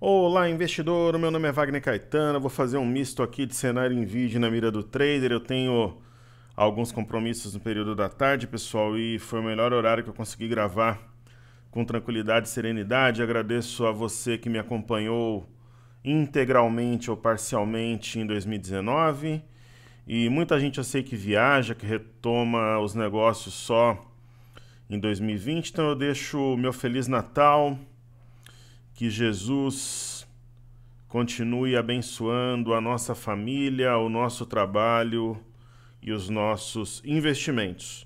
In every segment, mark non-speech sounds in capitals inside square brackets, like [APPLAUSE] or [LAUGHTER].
Olá, investidor. meu nome é Wagner Caetano. Vou fazer um misto aqui de cenário em vídeo na mira do trader. Eu tenho alguns compromissos no período da tarde, pessoal, e foi o melhor horário que eu consegui gravar com tranquilidade e serenidade. Agradeço a você que me acompanhou integralmente ou parcialmente em 2019. E muita gente eu sei que viaja, que retoma os negócios só em 2020. Então eu deixo meu feliz Natal que Jesus continue abençoando a nossa família, o nosso trabalho e os nossos investimentos.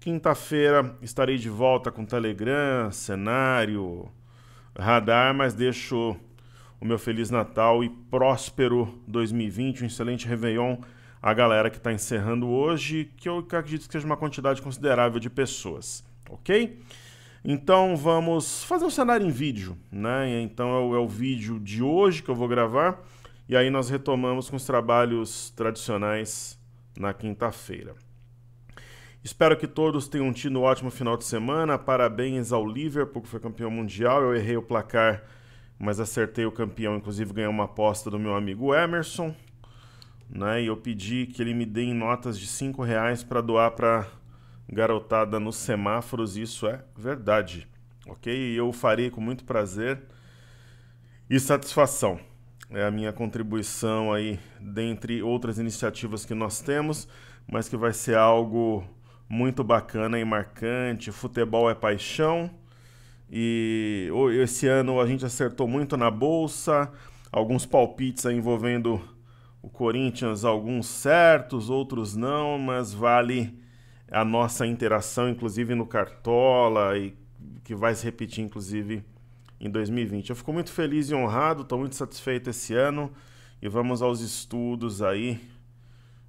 Quinta-feira estarei de volta com Telegram, cenário, radar, mas deixo o meu Feliz Natal e próspero 2020, um excelente Réveillon à galera que está encerrando hoje, que eu acredito que seja uma quantidade considerável de pessoas, ok? Então vamos fazer um cenário em vídeo, né? Então é o, é o vídeo de hoje que eu vou gravar. E aí nós retomamos com os trabalhos tradicionais na quinta-feira. Espero que todos tenham tido um ótimo final de semana. Parabéns ao Liverpool, que foi campeão mundial. Eu errei o placar, mas acertei o campeão. Inclusive, ganhei uma aposta do meu amigo Emerson. Né? E eu pedi que ele me dê em notas de cinco reais para doar para garotada nos semáforos, isso é verdade, ok? Eu farei com muito prazer e satisfação. É a minha contribuição aí, dentre outras iniciativas que nós temos, mas que vai ser algo muito bacana e marcante. Futebol é paixão. E esse ano a gente acertou muito na bolsa, alguns palpites envolvendo o Corinthians, alguns certos, outros não, mas vale a nossa interação, inclusive no Cartola, e que vai se repetir, inclusive, em 2020. Eu fico muito feliz e honrado, estou muito satisfeito esse ano e vamos aos estudos aí,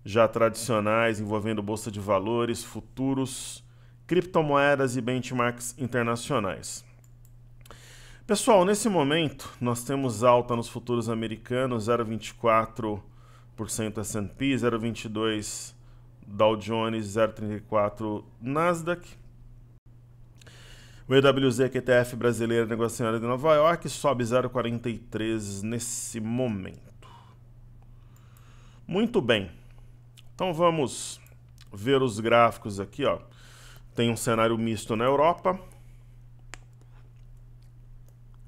já tradicionais, envolvendo Bolsa de Valores, futuros, criptomoedas e benchmarks internacionais. Pessoal, nesse momento nós temos alta nos futuros americanos, 0,24% S&P, 0,22% Dow Jones 0,34 Nasdaq. O EWZ QTF brasileiro negociado em Nova York sobe 0,43 nesse momento. Muito bem. Então vamos ver os gráficos aqui, ó. Tem um cenário misto na Europa.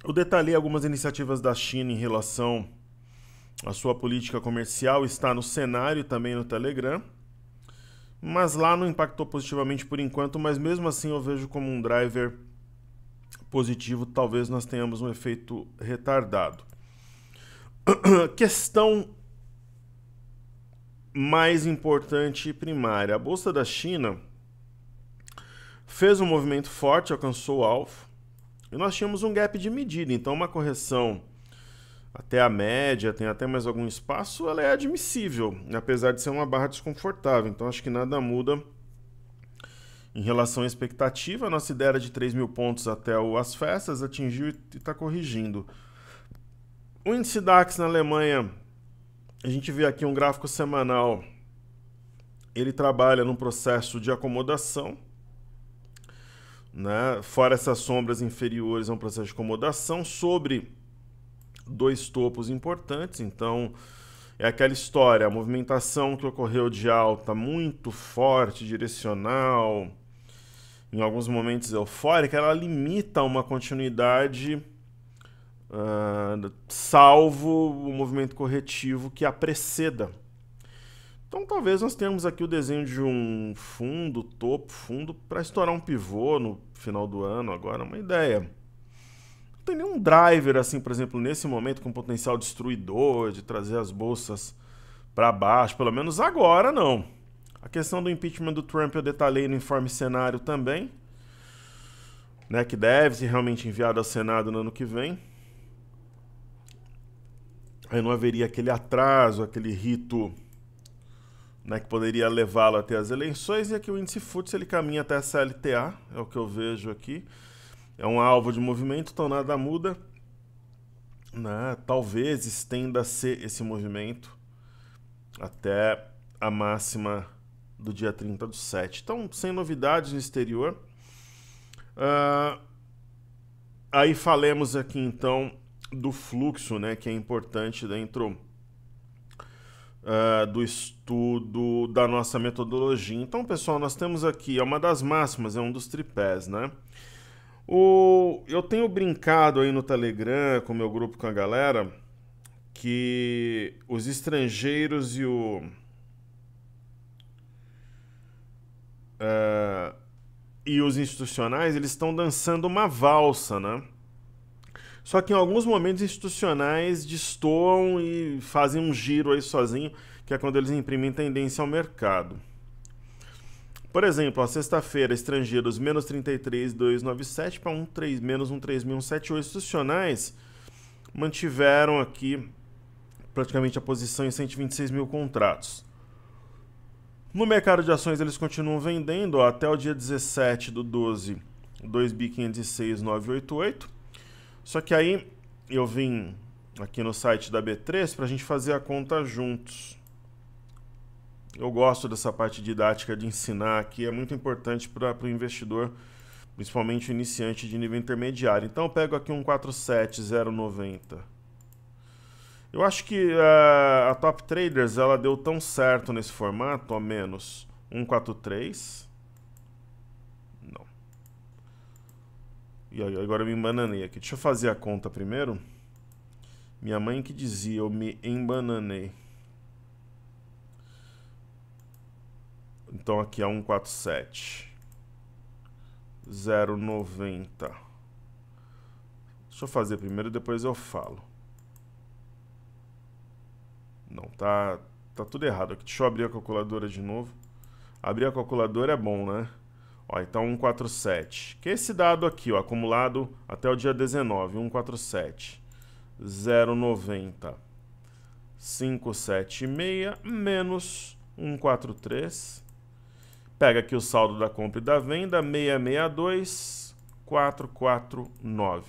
Eu detalhei algumas iniciativas da China em relação à sua política comercial, está no cenário também no Telegram mas lá não impactou positivamente por enquanto, mas mesmo assim eu vejo como um driver positivo, talvez nós tenhamos um efeito retardado. [CLEARS THROAT] Questão mais importante e primária. A bolsa da China fez um movimento forte, alcançou o alvo, e nós tínhamos um gap de medida, então uma correção até a média, tem até mais algum espaço, ela é admissível, apesar de ser uma barra desconfortável. Então acho que nada muda em relação à expectativa. A nossa ideia era de 3 mil pontos até o, as festas, atingiu e está corrigindo. O índice DAX na Alemanha, a gente vê aqui um gráfico semanal. Ele trabalha num processo de acomodação. Né? Fora essas sombras inferiores, é um processo de acomodação. Sobre dois topos importantes, então é aquela história, a movimentação que ocorreu de alta muito forte, direcional, em alguns momentos eufórica, ela limita uma continuidade uh, salvo o movimento corretivo que a preceda. Então talvez nós tenhamos aqui o desenho de um fundo, topo, fundo, para estourar um pivô no final do ano agora, uma ideia tem nenhum driver, assim, por exemplo, nesse momento, com potencial destruidor, de trazer as bolsas para baixo, pelo menos agora não. A questão do impeachment do Trump eu detalhei no informe cenário também, né, que deve ser realmente enviado ao Senado no ano que vem. Aí não haveria aquele atraso, aquele rito né, que poderia levá-lo até as eleições, e aqui o índice FUTS ele caminha até essa LTA, é o que eu vejo aqui é um alvo de movimento, então nada muda. Né? Talvez estenda-se esse movimento até a máxima do dia 30 do 7. Então, sem novidades no exterior. Uh, aí falemos aqui então do fluxo, né, que é importante dentro uh, do estudo da nossa metodologia. Então, pessoal, nós temos aqui, é uma das máximas, é um dos tripés, né? O, eu tenho brincado aí no Telegram, com o meu grupo, com a galera, que os estrangeiros e o. Uh, e os institucionais, eles estão dançando uma valsa, né? Só que em alguns momentos institucionais destoam e fazem um giro aí sozinho, que é quando eles imprimem tendência ao mercado. Por exemplo, a sexta-feira, estrangeiros menos 33,297 para 13, menos 13.178 institucionais mantiveram aqui praticamente a posição em 126 mil contratos. No mercado de ações eles continuam vendendo ó, até o dia 17 do 12, 2.506.988. Só que aí eu vim aqui no site da B3 para a gente fazer a conta juntos. Eu gosto dessa parte didática de ensinar, aqui, é muito importante para o investidor, principalmente o iniciante de nível intermediário. Então eu pego aqui um 47090. Eu acho que a, eh, a Top Traders ela deu tão certo nesse formato, a menos 143. Não. E aí agora eu me embananei aqui. Deixa eu fazer a conta primeiro. Minha mãe que dizia, eu me embananei. Então aqui é 147. 090. Deixa eu fazer primeiro, e depois eu falo. Não, tá, tá tudo errado aqui. Deixa eu abrir a calculadora de novo. Abrir a calculadora é bom, né? Ó, então 147. Que é esse dado aqui, ó, acumulado até o dia 19, 147. 090. 576 menos 143. Pega aqui o saldo da compra e da venda, 6,62449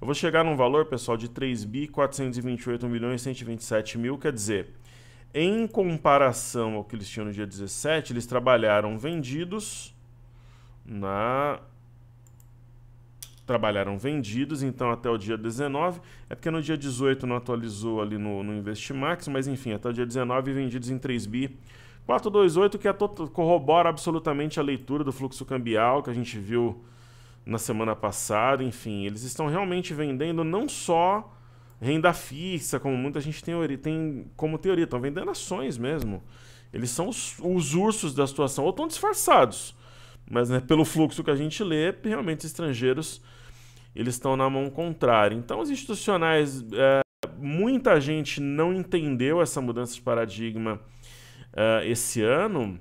Eu vou chegar num valor, pessoal, de 3.428.127.000, milhões 127 mil, quer dizer, em comparação ao que eles tinham no dia 17, eles trabalharam vendidos na trabalharam vendidos, então até o dia 19. É porque no dia 18 não atualizou ali no, no Investimax, mas enfim, até o dia 19 vendidos em 3 bi 428 que é corrobora absolutamente a leitura do fluxo cambial que a gente viu na semana passada. Enfim, eles estão realmente vendendo não só renda fixa, como muita gente tem, tem como teoria, estão vendendo ações mesmo. Eles são os, os ursos da situação, ou estão disfarçados. Mas né, pelo fluxo que a gente lê, realmente estrangeiros eles estão na mão contrária. Então, os institucionais, é, muita gente não entendeu essa mudança de paradigma uh, esse ano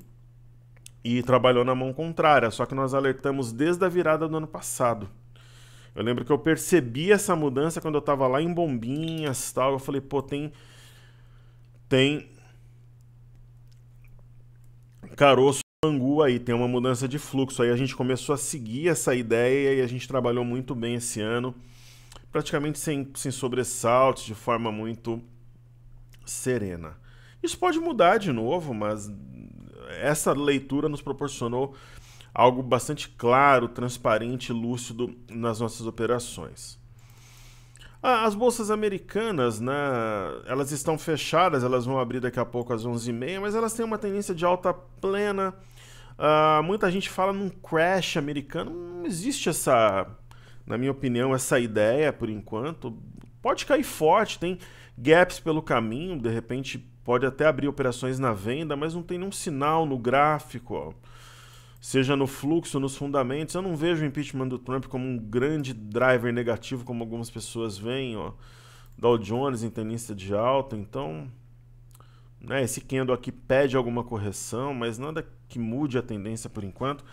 e trabalhou na mão contrária, só que nós alertamos desde a virada do ano passado. Eu lembro que eu percebi essa mudança quando eu estava lá em Bombinhas tal. Eu falei, pô, tem. Tem. Caroço Angu aí, tem uma mudança de fluxo. Aí a gente começou a seguir essa ideia e a gente trabalhou muito bem esse ano. Praticamente sem, sem sobressaltos, de forma muito serena. Isso pode mudar de novo, mas essa leitura nos proporcionou algo bastante claro, transparente e lúcido nas nossas operações. As bolsas americanas, né, elas estão fechadas, elas vão abrir daqui a pouco às 11h30, mas elas têm uma tendência de alta plena. Uh, muita gente fala num crash americano, não existe essa, na minha opinião, essa ideia por enquanto. Pode cair forte, tem gaps pelo caminho, de repente Pode até abrir operações na venda, mas não tem nenhum sinal no gráfico, ó. seja no fluxo, nos fundamentos. Eu não vejo o impeachment do Trump como um grande driver negativo, como algumas pessoas veem. Ó. Dow Jones em tenista de alta, então né, esse candle aqui pede alguma correção, mas nada que mude a tendência por enquanto.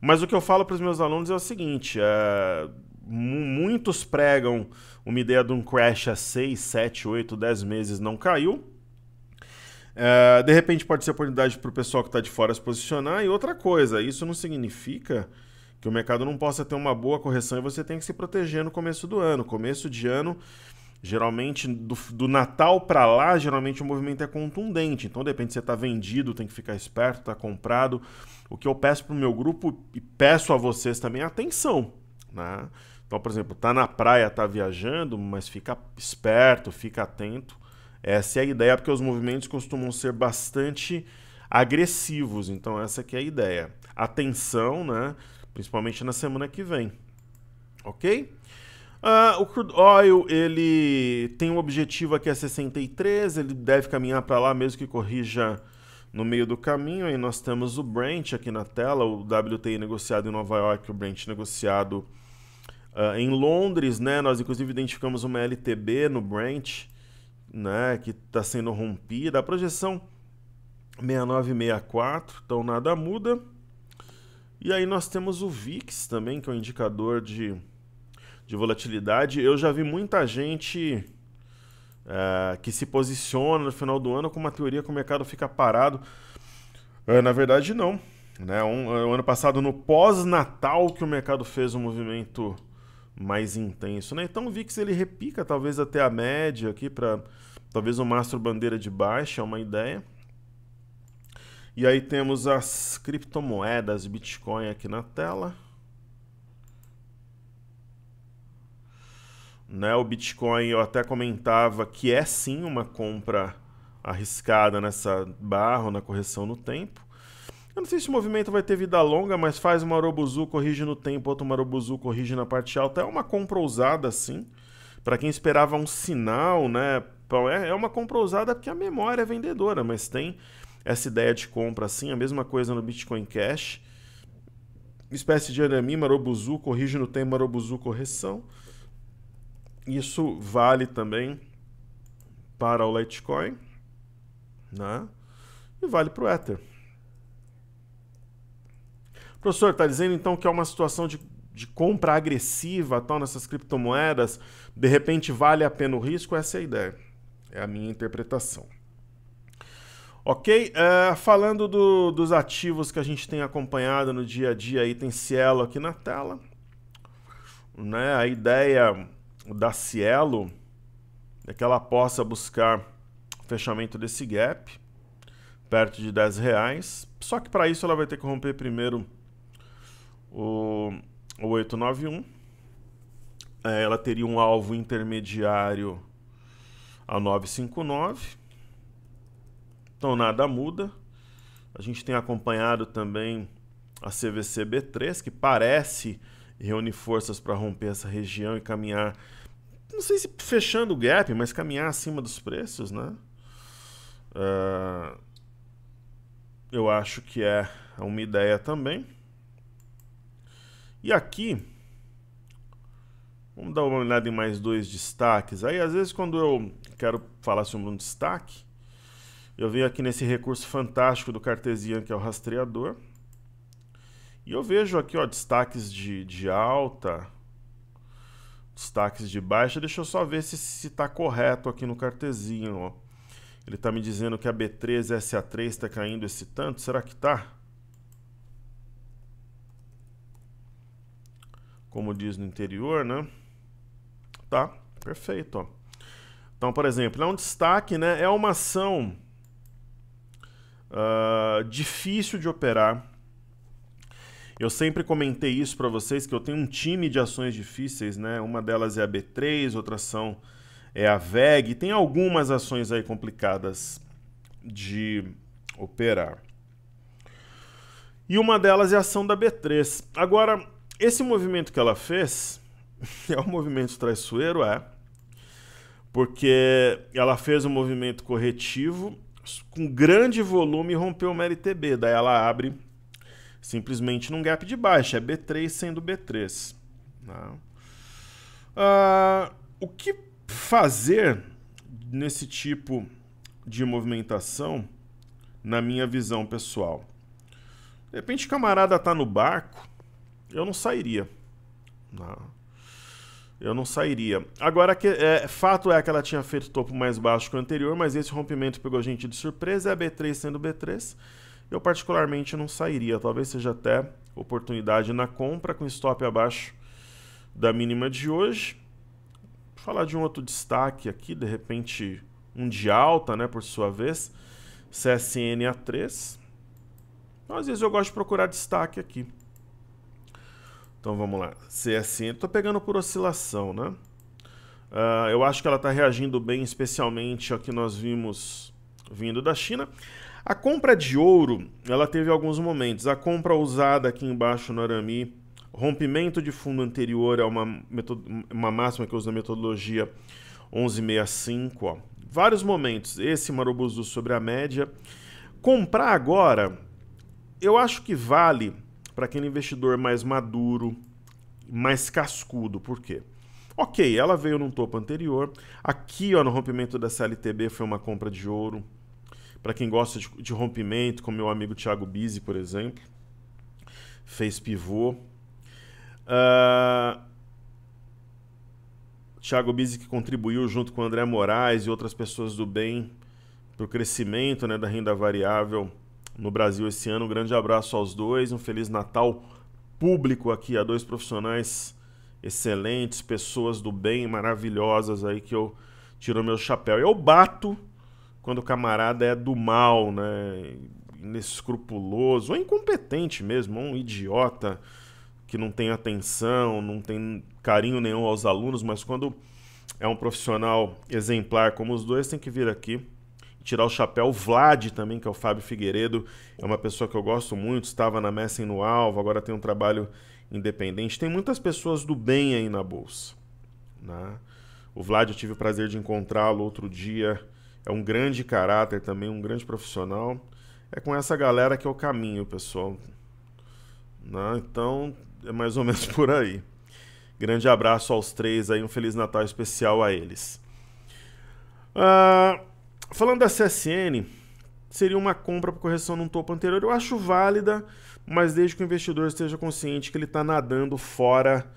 Mas o que eu falo para os meus alunos é o seguinte: é, muitos pregam uma ideia de um crash a 6, 7, 8, 10 meses não caiu. É, de repente pode ser oportunidade para o pessoal que está de fora se posicionar. E outra coisa, isso não significa que o mercado não possa ter uma boa correção e você tem que se proteger no começo do ano. Começo de ano, geralmente do, do Natal para lá, geralmente o movimento é contundente. Então, depende se você está vendido, tem que ficar esperto, está comprado. O que eu peço para o meu grupo e peço a vocês também é atenção. Né? Então, por exemplo, tá na praia, tá viajando, mas fica esperto, fica atento essa é a ideia, porque os movimentos costumam ser bastante agressivos. Então essa é a ideia. Atenção, né? Principalmente na semana que vem. Ok? Uh, o crude oil ele tem um objetivo aqui é a 63, ele deve caminhar para lá mesmo que corrija no meio do caminho. Aí nós temos o Brent aqui na tela, o WTI negociado em Nova York, o Brent negociado uh, em Londres, né? Nós inclusive identificamos uma LTB no Brent né, que está sendo rompida. A projeção 6964, então nada muda. E aí nós temos o VIX também, que é um indicador de, de volatilidade. Eu já vi muita gente uh, que se posiciona no final do ano com uma teoria que o mercado fica parado. Uh, na verdade, não. Né? Um, uh, ano passado, no pós-natal, que o mercado fez um movimento mais intenso, né? Então o VIX ele repica talvez até a média aqui para talvez o um mastro bandeira de baixa, é uma ideia. E aí temos as criptomoedas, Bitcoin aqui na tela. Né, o Bitcoin eu até comentava que é sim uma compra arriscada nessa barra, na correção no tempo. Eu não sei se o movimento vai ter vida longa, mas faz uma Marobuzu, corrige no tempo, outro Marobuzu, corrige na parte alta. É uma compra ousada, sim. Para quem esperava um sinal, né? É, é uma compra ousada porque a memória é vendedora, mas tem essa ideia de compra, assim. A mesma coisa no Bitcoin Cash. Espécie de anami, Marobuzu, corrige no tempo, Marobuzu, correção. Isso vale também para o Litecoin, né? E vale para o Ether. Professor, está dizendo então que é uma situação de, de compra agressiva tal nessas criptomoedas, de repente vale a pena o risco? Essa é a ideia. É a minha interpretação. Ok? Uh, falando do, dos ativos que a gente tem acompanhado no dia a dia, aí tem Cielo aqui na tela. Né? A ideia da Cielo é que ela possa buscar fechamento desse gap perto de 10 reais. Só que para isso ela vai ter que romper primeiro o, o 891. É, ela teria um alvo intermediário a 959. Então nada muda. A gente tem acompanhado também a CVC B3, que parece reunir forças para romper essa região e caminhar, não sei se fechando o gap, mas caminhar acima dos preços, né? Uh, eu acho que é uma ideia também. E aqui, vamos dar uma olhada em mais dois destaques. Aí, às vezes, quando eu quero falar sobre um destaque, eu venho aqui nesse recurso fantástico do Cartesian, que é o rastreador. E eu vejo aqui, ó, destaques de, de alta, destaques de baixa. Deixa eu só ver se está correto aqui no Cartesian, ó. Ele está me dizendo que a B3 SA3 está caindo esse tanto. Será que está? como diz no interior, né? Tá, perfeito. Ó. Então, por exemplo, é um destaque, né? É uma ação uh, difícil de operar. Eu sempre comentei isso para vocês que eu tenho um time de ações difíceis, né? Uma delas é a B3, outra ação é a VEG. Tem algumas ações aí complicadas de operar. E uma delas é a ação da B3. Agora, esse movimento que ela fez [LAUGHS] é um movimento traiçoeiro, é, porque ela fez um movimento corretivo com grande volume e rompeu o MRTB. Daí ela abre simplesmente num gap de baixa, é B3 sendo B3. Né? Ah, o que fazer nesse tipo de movimentação, na minha visão pessoal? De repente, o camarada está no barco eu não sairia. Não. Eu não sairia. Agora, que, é, fato é que ela tinha feito topo mais baixo que o anterior, mas esse rompimento pegou a gente de surpresa, é a B3 sendo B3. Eu particularmente não sairia, talvez seja até oportunidade na compra com stop abaixo da mínima de hoje. Vou falar de um outro destaque aqui, de repente um de alta, né, por sua vez, CSN A3. Então, às vezes eu gosto de procurar destaque aqui. Então vamos lá. Se é assim, estou pegando por oscilação, né? Uh, eu acho que ela está reagindo bem, especialmente ao que nós vimos vindo da China. A compra de ouro, ela teve alguns momentos. A compra usada aqui embaixo no Arami, rompimento de fundo anterior é uma, uma máxima que eu uso na metodologia 1165. Ó. Vários momentos. Esse Marubuzu sobre a média. Comprar agora, eu acho que vale para aquele investidor mais maduro, mais cascudo. Por quê? Ok, ela veio num topo anterior. Aqui, ó, no rompimento da CLTB, foi uma compra de ouro. Para quem gosta de, de, rompimento, como meu amigo Thiago Bise, por exemplo, fez pivô. Uh, Thiago Bise que contribuiu junto com André Moraes e outras pessoas do bem para o crescimento né, da renda variável no Brasil esse ano. Um grande abraço aos dois, um Feliz Natal público aqui a dois profissionais excelentes, pessoas do bem, maravilhosas aí que eu tiro meu chapéu. Eu bato quando o camarada é do mal, né? Inescrupuloso, ou incompetente mesmo, ou um idiota que não tem atenção, não tem carinho nenhum aos alunos, mas quando é um profissional exemplar como os dois, tem que vir aqui tirar o chapéu. O Vlad também, que é o Fábio Figueiredo, é uma pessoa que eu gosto muito, estava na Messem no Alvo, agora tem um trabalho independente. Tem muitas pessoas do bem aí na Bolsa. Né? O Vlad, eu tive o prazer de encontrá-lo outro dia. É um grande caráter também, um grande profissional. É com essa galera que eu caminho, pessoal. Né? Então, é mais ou [LAUGHS] menos por aí. Grande abraço aos três aí, um Feliz Natal especial a eles. Ah... Uh... Falando da CSN, seria uma compra para correção num topo anterior. Eu acho válida, mas desde que o investidor esteja consciente que ele está nadando fora,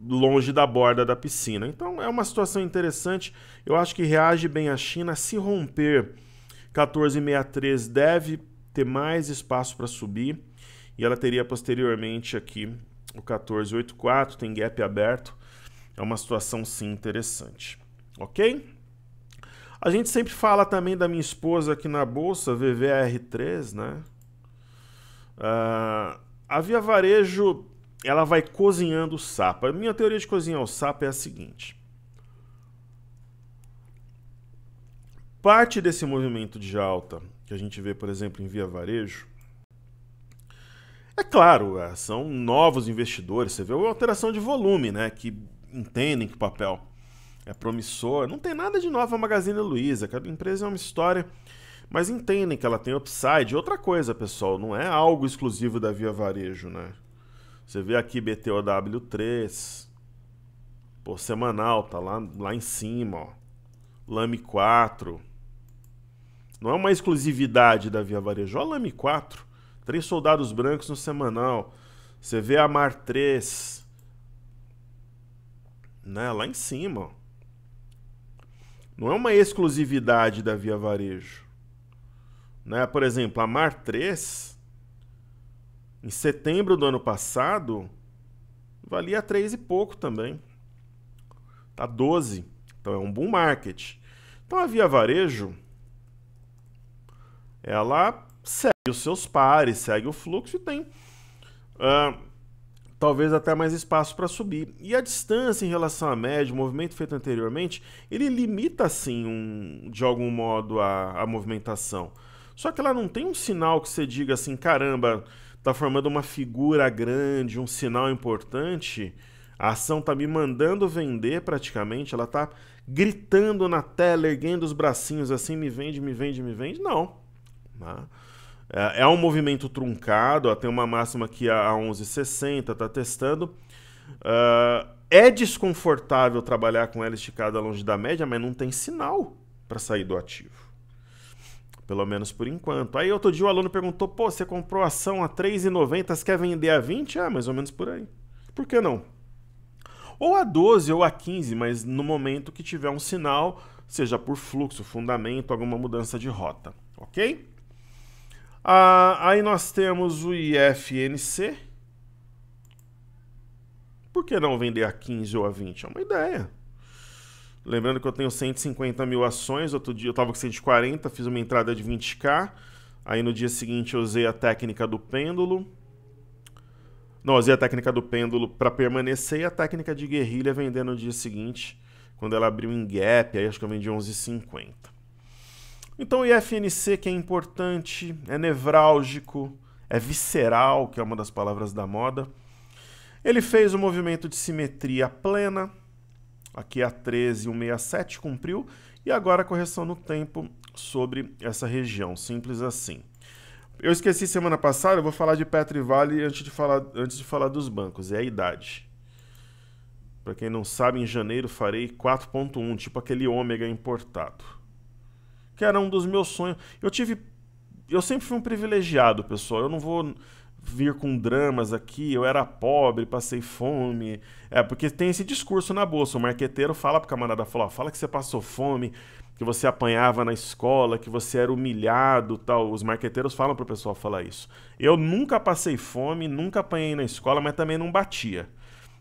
longe da borda da piscina. Então é uma situação interessante. Eu acho que reage bem a China. Se romper 14,63 deve ter mais espaço para subir. E ela teria posteriormente aqui o 14,84, tem gap aberto. É uma situação sim interessante. Ok? A gente sempre fala também da minha esposa aqui na bolsa, VVR3, né? Uh, a Via Varejo, ela vai cozinhando o sapo. A minha teoria de cozinhar o sapo é a seguinte. Parte desse movimento de alta que a gente vê, por exemplo, em Via Varejo, é claro, é, são novos investidores. Você vê a alteração de volume, né? Que entendem que o papel é promissor. Não tem nada de novo a Magazine Luiza. Cada empresa é uma história. Mas entendem que ela tem upside. Outra coisa, pessoal, não é algo exclusivo da Via Varejo, né? Você vê aqui BTOW3. Pô, semanal, tá lá, lá em cima, ó. Lame 4. Não é uma exclusividade da Via Varejo. Olha Lame 4. Três soldados brancos no semanal. Você vê a Mar 3. Né, lá em cima, ó. Não é uma exclusividade da Via Varejo. Né? Por exemplo, a Mar 3, em setembro do ano passado, valia 3 e pouco também. Tá 12. Então é um boom market. Então a Via Varejo, ela segue os seus pares, segue o fluxo e tem uh, talvez até mais espaço para subir. E a distância em relação à média, o movimento feito anteriormente, ele limita assim um, de algum modo a, a movimentação. Só que ela não tem um sinal que você diga assim, caramba, tá formando uma figura grande, um sinal importante. A ação tá me mandando vender praticamente, ela tá gritando na tela, erguendo os bracinhos assim, me vende, me vende, me vende. Não. Não. Né? É, é um movimento truncado, ó, tem uma máxima que a 1160 está testando. Uh, é desconfortável trabalhar com ela esticada longe da média, mas não tem sinal para sair do ativo. Pelo menos por enquanto. Aí outro dia o aluno perguntou: pô, você comprou ação a 3,90, você quer vender a 20? Ah, é, mais ou menos por aí. Por que não? Ou a 12 ou a 15, mas no momento que tiver um sinal, seja por fluxo, fundamento, alguma mudança de rota. Ok? Ah, aí nós temos o IFNC. Por que não vender a 15 ou a 20? É uma ideia. Lembrando que eu tenho 150 mil ações, outro dia eu estava com 140, fiz uma entrada de 20k. Aí no dia seguinte eu usei a técnica do pêndulo. Não, usei a técnica do pêndulo para permanecer e a técnica de guerrilha vendendo no dia seguinte, quando ela abriu em gap, aí acho que eu vendi 11,50. Então o IFNC que é importante, é nevrálgico, é visceral, que é uma das palavras da moda. Ele fez o um movimento de simetria plena, aqui a 13167 cumpriu, e agora a correção no tempo sobre essa região, simples assim. Eu esqueci semana passada, eu vou falar de Petri Vale antes de falar, antes de falar dos bancos, é a idade. Para quem não sabe, em janeiro farei 4.1, tipo aquele ômega importado que era um dos meus sonhos. Eu tive. Eu sempre fui um privilegiado, pessoal. Eu não vou vir com dramas aqui, eu era pobre, passei fome. É, porque tem esse discurso na bolsa. O marqueteiro fala pro camarada, fala, fala que você passou fome, que você apanhava na escola, que você era humilhado tal. Os marqueteiros falam pro pessoal falar isso. Eu nunca passei fome, nunca apanhei na escola, mas também não batia.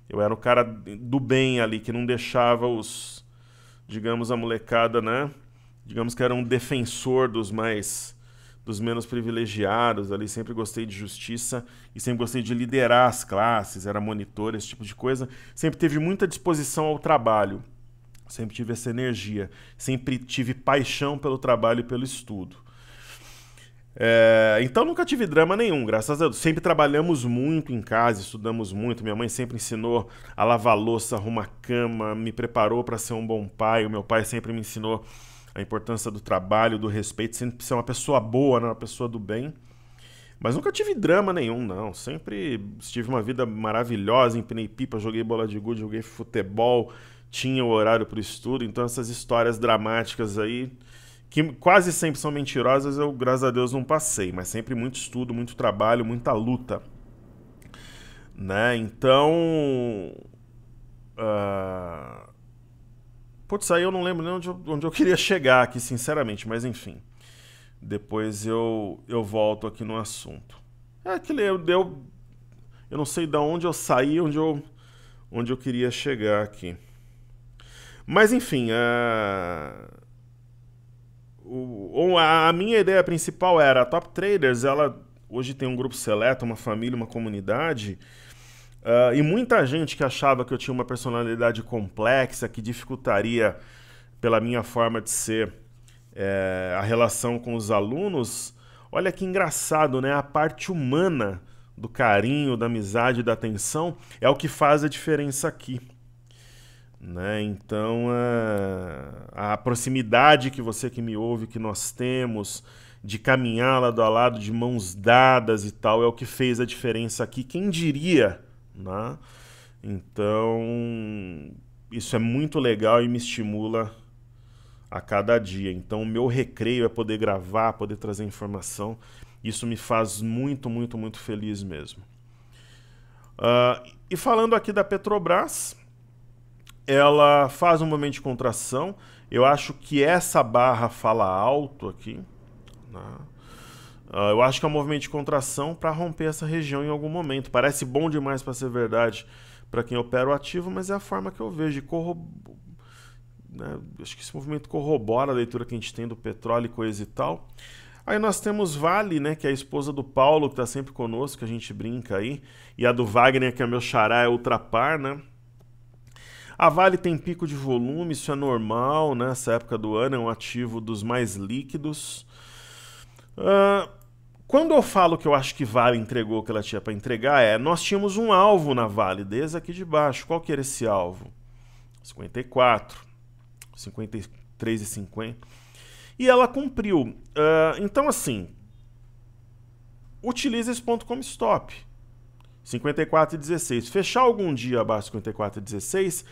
Eu era o cara do bem ali, que não deixava os, digamos, a molecada, né? digamos que era um defensor dos mais dos menos privilegiados ali, sempre gostei de justiça e sempre gostei de liderar as classes, era monitor, esse tipo de coisa. Sempre teve muita disposição ao trabalho, sempre tive essa energia, sempre tive paixão pelo trabalho e pelo estudo. É, então nunca tive drama nenhum, graças a Deus. Sempre trabalhamos muito em casa, estudamos muito. Minha mãe sempre ensinou a lavar louça, arrumar cama, me preparou para ser um bom pai. O meu pai sempre me ensinou a importância do trabalho, do respeito, sempre ser uma pessoa boa, né? uma pessoa do bem. Mas nunca tive drama nenhum, não. Sempre tive uma vida maravilhosa, empinei pipa, joguei bola de gude, joguei futebol, tinha o horário para o estudo. Então essas histórias dramáticas aí, que quase sempre são mentirosas, eu, graças a Deus, não passei. Mas sempre muito estudo, muito trabalho, muita luta. Né? Então... Uh Putz, aí eu não lembro nem onde eu, onde eu queria chegar aqui, sinceramente, mas enfim. Depois eu, eu volto aqui no assunto. É que eu, eu, eu não sei de onde eu saí, onde eu, onde eu queria chegar aqui. Mas enfim, a, o, a, minha ideia principal era a Top Traders, ela hoje tem um grupo seleto, uma família, uma comunidade Uh, e muita gente que achava que eu tinha uma personalidade complexa, que dificultaria, pela minha forma de ser, é, a relação com os alunos. Olha que engraçado, né? A parte humana do carinho, da amizade, da atenção é o que faz a diferença aqui. Né? Então, ah, a proximidade que você que me ouve, que nós temos, de caminhar lado a lado, de mãos dadas e tal, é o que fez a diferença aqui. Quem diria né? Então, isso é muito legal e me estimula a cada dia. Então, o meu recreio é poder gravar, poder trazer informação. Isso me faz muito, muito, muito feliz mesmo. Uh, e falando aqui da Petrobras, ela faz um momento de contração. Eu acho que essa barra fala alto aqui. Né? Uh, eu acho que é um movimento de contração para romper essa região em algum momento. Parece bom demais para ser verdade para quem opera o ativo, mas é a forma que eu vejo. Corro... Né? Acho que esse movimento corrobora a leitura que a gente tem do petróleo e coisa e tal. Aí nós temos Vale, né, que é a esposa do Paulo, que está sempre conosco, que a gente brinca aí. E a do Wagner, que é meu xará, é ultrapar, né? A Vale tem pico de volume, isso é normal, né? época do ano é um ativo dos mais líquidos. Uh, quando eu falo que eu acho que Vale entregou o que ela tinha para entregar, é nós tínhamos um alvo na validez aqui de baixo. Qual que era esse alvo? 54, 53 e 50. E ela cumpriu. Uh, então, assim, utiliza esse ponto como stop. 54 e 16. Fechar algum dia abaixo de 54 e 16,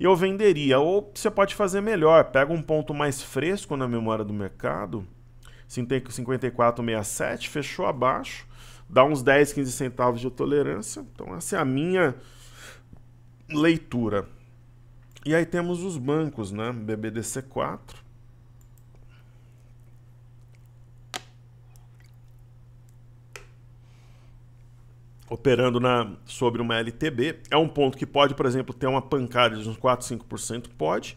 eu venderia. Ou você pode fazer melhor. Pega um ponto mais fresco na memória do mercado 54,67, fechou abaixo, dá uns 10, 15 centavos de tolerância. Então essa é a minha leitura. E aí temos os bancos, né? BBDC4. Operando na, sobre uma LTB. É um ponto que pode, por exemplo, ter uma pancada de uns 4, 5%? Pode. Pode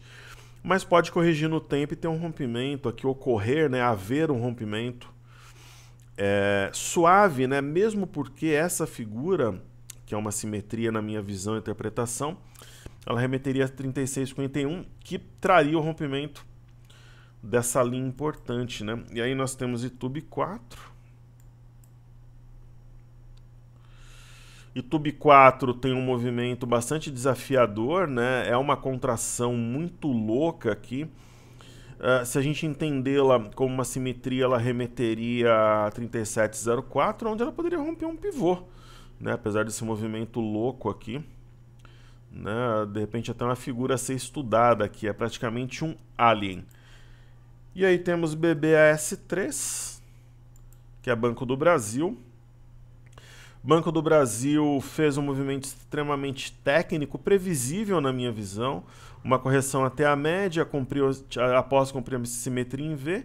mas pode corrigir no tempo e ter um rompimento aqui, ocorrer, né, haver um rompimento. É, suave, né, mesmo porque essa figura, que é uma simetria na minha visão e interpretação, ela remeteria a 36,51, que traria o rompimento dessa linha importante. Né? E aí nós temos YouTube 4, YouTube 4 tem um movimento bastante desafiador, né? É uma contração muito louca aqui. Uh, se a gente entendê-la como uma simetria, ela remeteria a 3704, onde ela poderia romper um pivô, né? Apesar desse movimento louco aqui. Né? De repente até uma figura a ser estudada aqui, é praticamente um alien. E aí temos BBAS3, que é Banco do Brasil. Banco do Brasil fez um movimento extremamente técnico, previsível na minha visão, uma correção até a média, cumpriu, após cumprir a simetria em V,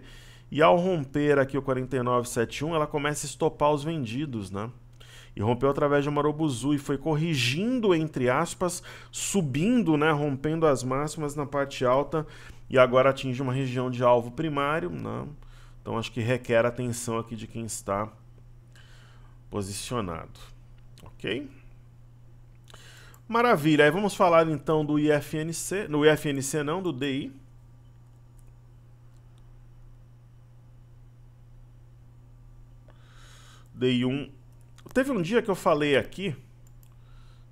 e ao romper aqui o 4971, ela começa a estopar os vendidos, né? E rompeu através de robuzu e foi corrigindo, entre aspas, subindo, né? Rompendo as máximas na parte alta e agora atinge uma região de alvo primário, né? Então acho que requer atenção aqui de quem está posicionado, ok? Maravilha, aí vamos falar então do IFNC, no IFNC não, do DI. DI1. Teve um dia que eu falei aqui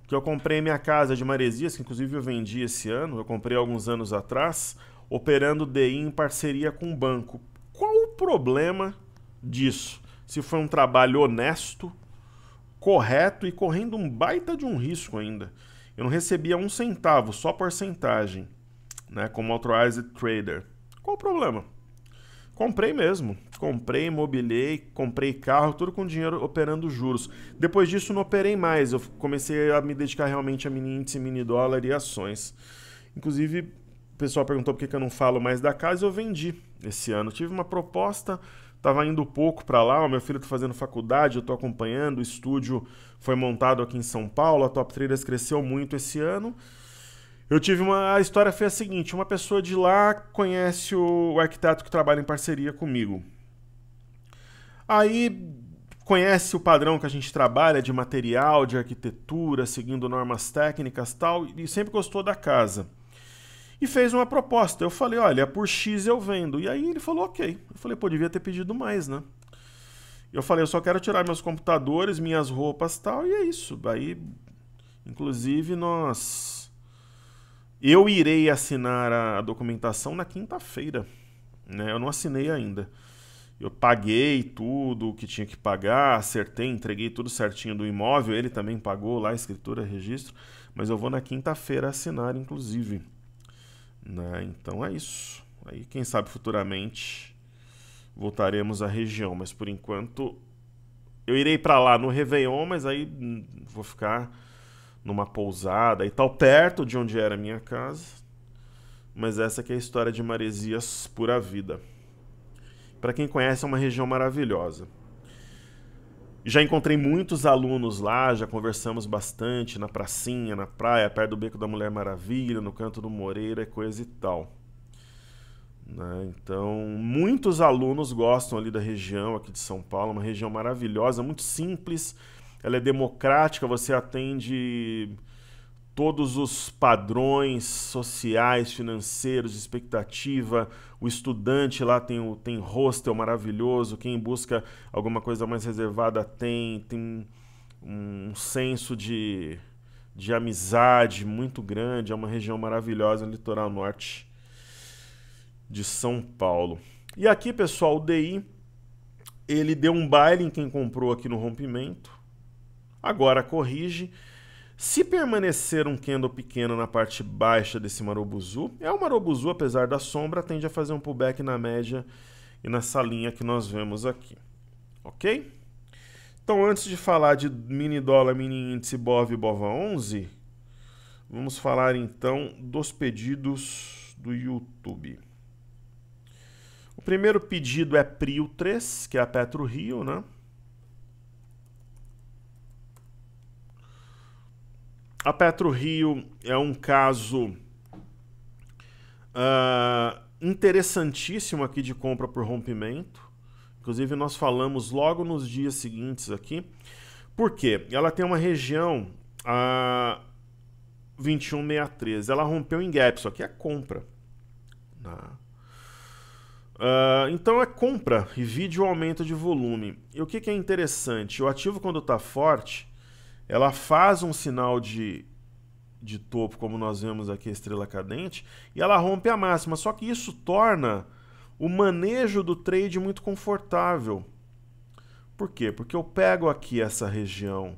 que eu comprei minha casa de Maresias, que inclusive eu vendi esse ano, eu comprei alguns anos atrás, operando DI em parceria com o banco. Qual o problema disso? se foi um trabalho honesto, correto e correndo um baita de um risco ainda. Eu não recebia um centavo, só porcentagem, né, como authorized trader. Qual o problema? Comprei mesmo. Comprei, mobilei, comprei carro, tudo com dinheiro operando juros. Depois disso não operei mais. Eu comecei a me dedicar realmente a mini índice, mini dólar e ações. Inclusive, o pessoal perguntou por que, eu não falo mais da casa, eu vendi esse ano. Tive uma proposta, estava indo pouco para lá, o meu filho está fazendo faculdade, eu estou acompanhando, o estúdio foi montado aqui em São Paulo, a Top Traders cresceu muito esse ano. Eu tive uma. A história foi a seguinte: uma pessoa de lá conhece o arquiteto que trabalha em parceria comigo. Aí conhece o padrão que a gente trabalha de material, de arquitetura, seguindo normas técnicas tal, e sempre gostou da casa e fez uma proposta. Eu falei, olha, por X eu vendo. E aí ele falou, ok. Eu falei, pô, devia ter pedido mais, né? Eu falei, eu só quero tirar meus computadores, minhas roupas tal, e é isso. Aí, inclusive, nós. Eu irei assinar a documentação na quinta-feira. Né? Eu não assinei ainda. Eu paguei tudo o que tinha que pagar, acertei, entreguei tudo certinho do imóvel. Ele também pagou lá, escritura, registro. Mas eu vou na quinta-feira assinar, inclusive. Né? Então é isso. Aí, quem sabe futuramente voltaremos à região, mas por enquanto eu irei para lá no Réveillon, mas aí hum, vou ficar numa pousada e tal, perto de onde era a minha casa. Mas essa que é a história de Maresias pura vida. Para quem conhece, é uma região maravilhosa. Já encontrei muitos alunos lá, já conversamos bastante na pracinha, na praia, perto do Beco da Mulher Maravilha, no canto do Moreira, coisa e tal. Né? Então, muitos alunos gostam ali da região aqui de São Paulo, uma região maravilhosa, muito simples, ela é democrática, você atende todos os padrões sociais, financeiros, expectativa. O estudante lá tem tem hostel maravilhoso. Quem busca alguma coisa mais reservada tem tem um senso de, de amizade muito grande. É uma região maravilhosa, no litoral norte de São Paulo. E aqui, pessoal, o DI ele deu um baile em quem comprou aqui no rompimento. Agora corrige se permanecer um candle pequeno na parte baixa desse Marobuzu, é o Marobuzu, apesar da sombra, tende a fazer um pullback na média e nessa linha que nós vemos aqui. Ok? Então, antes de falar de mini dólar, mini índice BOV e BOVA11, vamos falar então dos pedidos do YouTube. O primeiro pedido é PRIO3, que é a Petro Rio, né? A PetroRio é um caso uh, interessantíssimo aqui de compra por rompimento. Inclusive, nós falamos logo nos dias seguintes aqui. Por quê? Ela tem uma região a 21,63. Ela rompeu em gap, só que é compra. Uh, então é compra e vídeo aumento de volume. E o que, que é interessante? O ativo quando está forte, ela faz um sinal de, de topo, como nós vemos aqui a estrela cadente, e ela rompe a máxima. Só que isso torna o manejo do trade muito confortável. Por quê? Porque eu pego aqui essa região,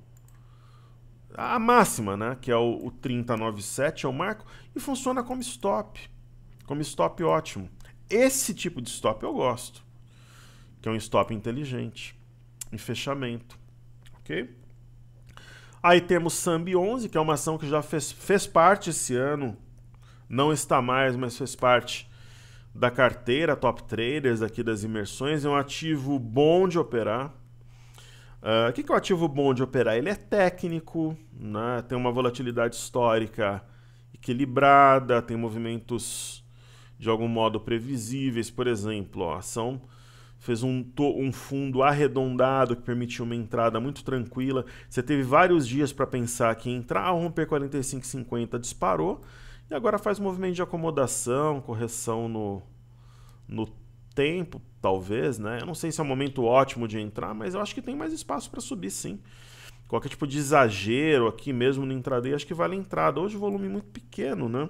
a máxima, né, que é o, o 3097, eu marco, e funciona como stop. Como stop ótimo. Esse tipo de stop eu gosto, que é um stop inteligente, em fechamento, ok? Aí temos Sambi 11, que é uma ação que já fez, fez parte esse ano, não está mais, mas fez parte da carteira Top Traders aqui das imersões. É um ativo bom de operar. Ah, o uh, que, que é um ativo bom de operar? Ele é técnico, né? tem uma volatilidade histórica equilibrada, tem movimentos de algum modo previsíveis, por exemplo, ó, ação fez um, um fundo arredondado que permitiu uma entrada muito tranquila. Você teve vários dias para pensar que entrar, romper 45,50 disparou. E agora faz um movimento de acomodação, correção no, no tempo, talvez, né? Eu não sei se é um momento ótimo de entrar, mas eu acho que tem mais espaço para subir, sim. Qualquer tipo de exagero aqui mesmo no intraday, acho que vale a entrada. Hoje o volume é muito pequeno, né?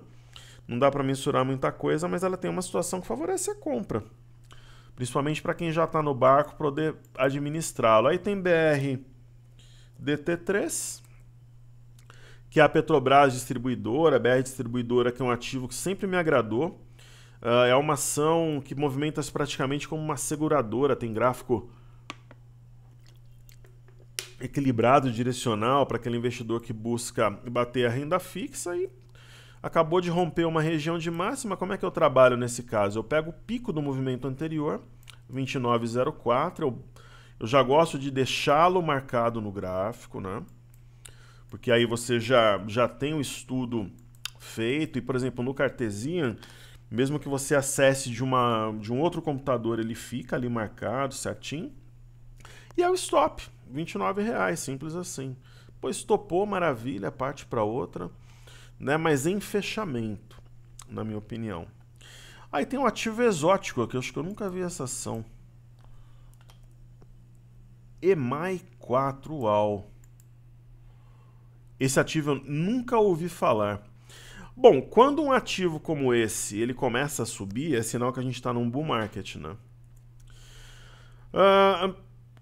Não dá para mensurar muita coisa, mas ela tem uma situação que favorece a compra. Principalmente para quem já está no barco poder administrá-lo. Aí tem BR DT3, que é a Petrobras Distribuidora, a BR Distribuidora, que é um ativo que sempre me agradou. Uh, é uma ação que movimenta-se praticamente como uma seguradora, tem gráfico equilibrado, direcional, para aquele investidor que busca bater a renda fixa e acabou de romper uma região de máxima, como é que eu trabalho nesse caso? Eu pego o pico do movimento anterior, 29,04, eu, eu já gosto de deixá-lo marcado no gráfico, né? Porque aí você já, já tem o estudo feito, e por exemplo, no Cartesian, mesmo que você acesse de, uma, de um outro computador, ele fica ali marcado certinho. E é o stop, R$ 29,00, simples assim. Pois topou, maravilha, parte para outra né? mas em fechamento, na minha opinião. Aí tem um ativo exótico aqui, eu acho que eu nunca vi essa ação. EMAI 4 AL. Esse ativo eu nunca ouvi falar. Bom, quando um ativo como esse ele começa a subir, é sinal que a gente está num bull market, né? Uh,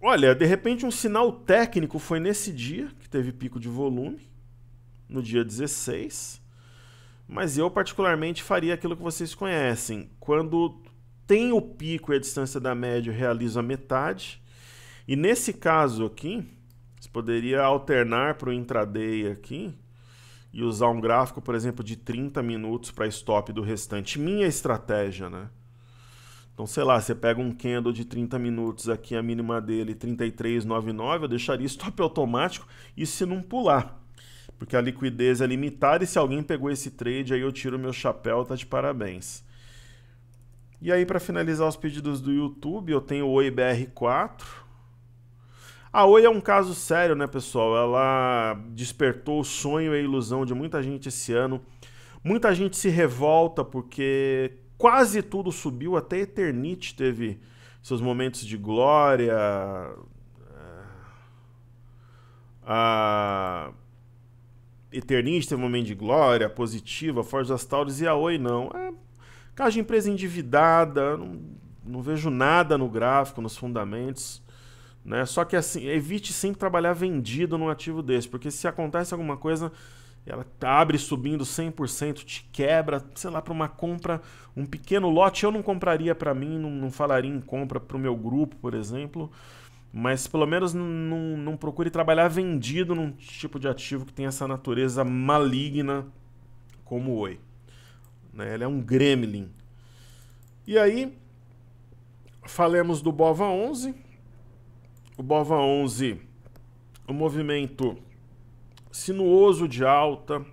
olha, de repente um sinal técnico foi nesse dia que teve pico de volume no dia 16. Mas eu, particularmente, faria aquilo que vocês conhecem. Quando tem o pico e a distância da média, eu realizo a metade. E nesse caso aqui, você poderia alternar para o intraday aqui e usar um gráfico, por exemplo, de 30 minutos para stop do restante. Minha estratégia, né? Então, sei lá, você pega um candle de 30 minutos aqui, a mínima dele 33,99, eu deixaria stop automático e se não pular porque a liquidez é limitada e se alguém pegou esse trade, aí eu tiro meu chapéu, tá de parabéns. E aí para finalizar os pedidos do YouTube, eu tenho o IBR 4 A Oi é um caso sério, né, pessoal? Ela despertou o sonho e a ilusão de muita gente esse ano. Muita gente se revolta porque quase tudo subiu, até Eternit teve seus momentos de glória. É. A ah, Eternista, Momento de Glória, Positiva, Forja das Taures e a oi não. É caso de empresa endividada, não, não, vejo nada no gráfico, nos fundamentos. Né? Só que assim, evite sempre trabalhar vendido num ativo desse, porque se acontece alguma coisa, ela abre subindo 100%, te quebra, sei lá, para uma compra, um pequeno lote eu não compraria para mim, não, não falaria em compra para o meu grupo, por exemplo. Mas pelo menos não, procure trabalhar vendido num tipo de ativo que tem essa natureza maligna como o Oi. Né? Ele é um gremlin. E aí, falemos do Bova 11. O Bova 11, o movimento sinuoso de alta,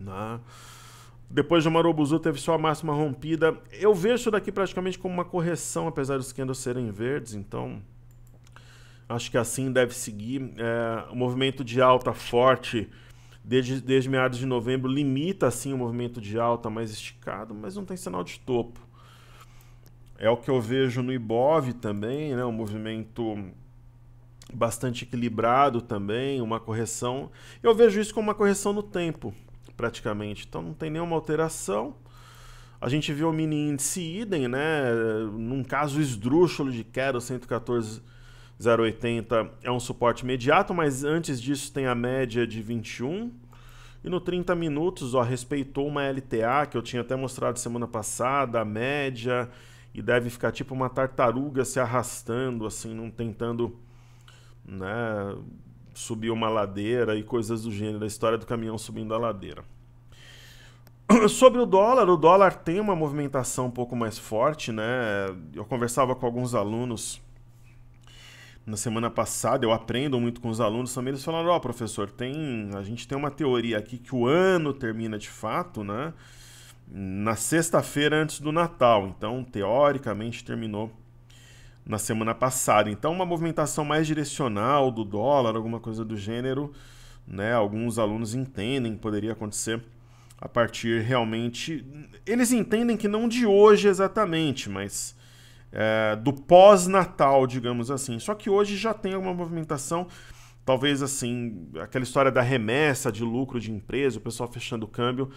né? Depois de Marobuzu teve sua máxima rompida. Eu vejo isso daqui praticamente como uma correção, apesar dos candles serem verdes, então acho que assim deve seguir. É, o movimento de alta forte, desde, desde meados de novembro, limita assim o movimento de alta mais esticado, mas não tem sinal de topo. É o que eu vejo no Ibov também, né? um movimento bastante equilibrado também, uma correção. Eu vejo isso como uma correção no tempo, praticamente. Então não tem nenhuma alteração. A gente viu o mini índice idem, né? Num caso esdrúxulo de queda, 114 0,80 é um suporte imediato, mas antes disso tem a média de 21. E no 30 minutos, ó, respeitou uma LTA que eu tinha até mostrado semana passada, a média, e deve ficar tipo uma tartaruga se arrastando, assim, não tentando né, subir uma ladeira e coisas do gênero, a história do caminhão subindo a ladeira. [CLEARS THROAT] Sobre o dólar, o dólar tem uma movimentação um pouco mais forte, né? Eu conversava com alguns alunos na semana passada, eu aprendo muito com os alunos também, eles falaram, ó, oh, professor, tem, a gente tem uma teoria aqui que o ano termina de fato, né? Na sexta-feira antes do Natal. Então, teoricamente, terminou na semana passada. Então, uma movimentação mais direcional do dólar, alguma coisa do gênero, né? Alguns alunos entendem poderia acontecer a partir realmente. Eles entendem que não de hoje exatamente, mas é, do pós-natal, digamos assim. Só que hoje já tem alguma movimentação, talvez assim, aquela história da remessa de lucro de empresa, o pessoal fechando o câmbio,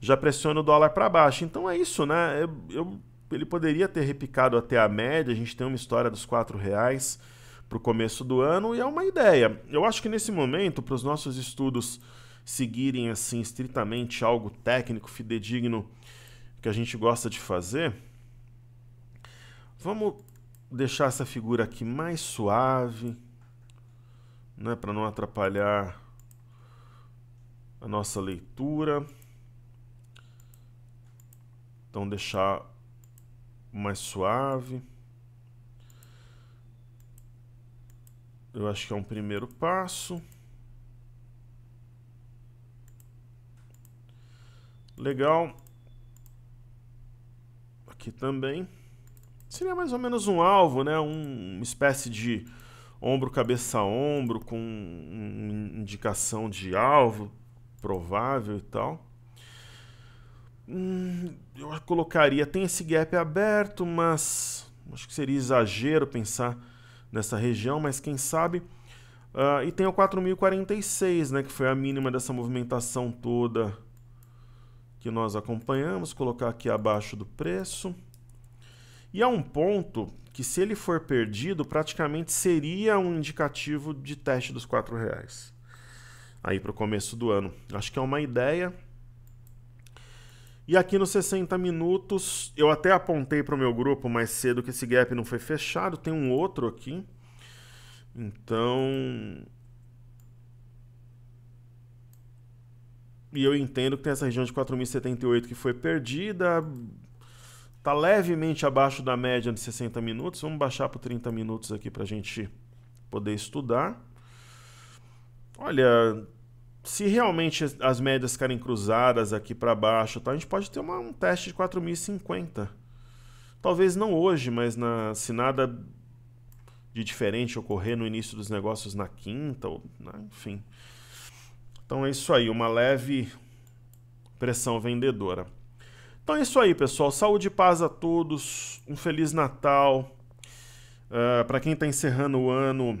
já pressiona o dólar para baixo. Então é isso, né? Eu, eu, ele poderia ter repicado até a média, a gente tem uma história dos R$ reais para o começo do ano e é uma ideia. Eu acho que nesse momento, para os nossos estudos seguirem assim estritamente algo técnico, fidedigno, que a gente gosta de fazer, Vamos deixar essa figura aqui mais suave, né, para não atrapalhar a nossa leitura. Então deixar mais suave. Eu acho que é um primeiro passo. Legal. Aqui também seria mais ou menos um alvo, né? Um, uma espécie de ombro cabeça ombro com indicação de alvo provável e tal. Hum, eu colocaria, tem esse gap aberto, mas acho que seria exagero pensar nessa região, mas quem sabe. Uh, e tem o 4046, né, que foi a mínima dessa movimentação toda que nós acompanhamos. Colocar aqui abaixo do preço. E é um ponto que, se ele for perdido, praticamente seria um indicativo de teste dos R$ reais aí para o começo do ano. Acho que é uma ideia. E aqui nos 60 minutos, eu até apontei para o meu grupo mais cedo que esse gap não foi fechado, tem um outro aqui. Então. E eu entendo que tem essa região de 4.078 que foi perdida, Está levemente abaixo da média de 60 minutos. Vamos baixar para 30 minutos aqui para a gente poder estudar. Olha, se realmente as médias ficarem cruzadas aqui para baixo, tá? a gente pode ter uma, um teste de 4.050. Talvez não hoje, mas na, se nada de diferente ocorrer no início dos negócios na quinta, ou, né? enfim. Então é isso aí, uma leve pressão vendedora. Então é isso aí, pessoal. Saúde e paz a todos. Um feliz Natal. Uh, é, para quem está encerrando o ano,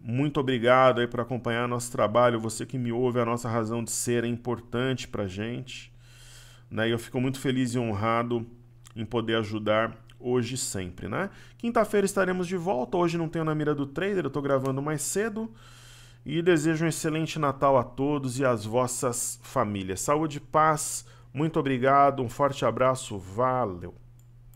muito obrigado aí por acompanhar nosso trabalho. Você que me ouve, a nossa razão de ser é importante para gente. Né? E eu fico muito feliz e honrado em poder ajudar hoje e sempre. Né? Quinta-feira estaremos de volta. Hoje não tenho na mira do trader, eu estou gravando mais cedo. E desejo um excelente Natal a todos e às vossas famílias. Saúde, e paz muito obrigado, um forte abraço, valeu!